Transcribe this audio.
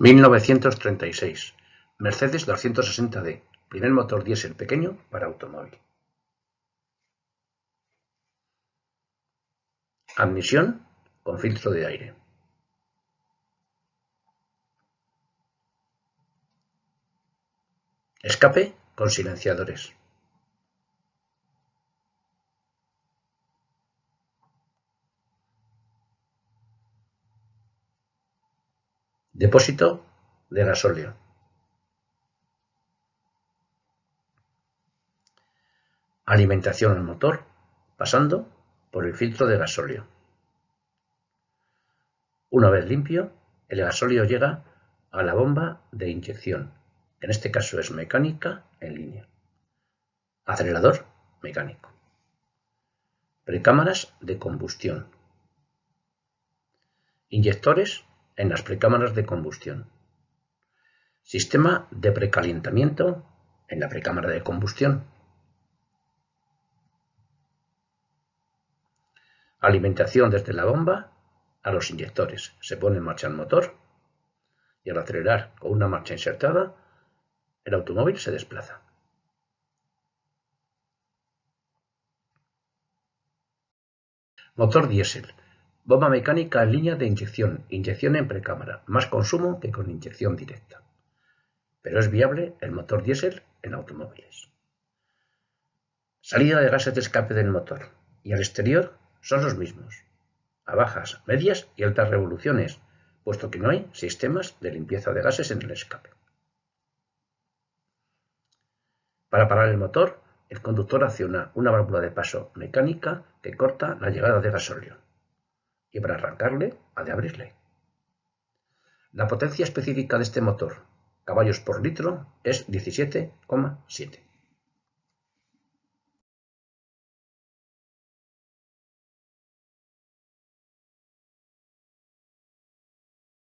1936. Mercedes 260D. Primer motor diésel pequeño para automóvil. Admisión con filtro de aire. Escape con silenciadores. Depósito de gasóleo. Alimentación al motor pasando por el filtro de gasóleo. Una vez limpio, el gasóleo llega a la bomba de inyección. En este caso es mecánica en línea. Acelerador mecánico. Precámaras de combustión. Inyectores en las precámaras de combustión. Sistema de precalentamiento en la precámara de combustión. Alimentación desde la bomba a los inyectores. Se pone en marcha el motor y al acelerar con una marcha insertada, el automóvil se desplaza. Motor diésel Bomba mecánica en línea de inyección, inyección en precámara, más consumo que con inyección directa. Pero es viable el motor diésel en automóviles. Salida de gases de escape del motor y al exterior son los mismos, a bajas, medias y altas revoluciones, puesto que no hay sistemas de limpieza de gases en el escape. Para parar el motor, el conductor acciona una válvula de paso mecánica que corta la llegada de gasóleo y para arrancarle ha de abrirle. La potencia específica de este motor, caballos por litro, es 17,7.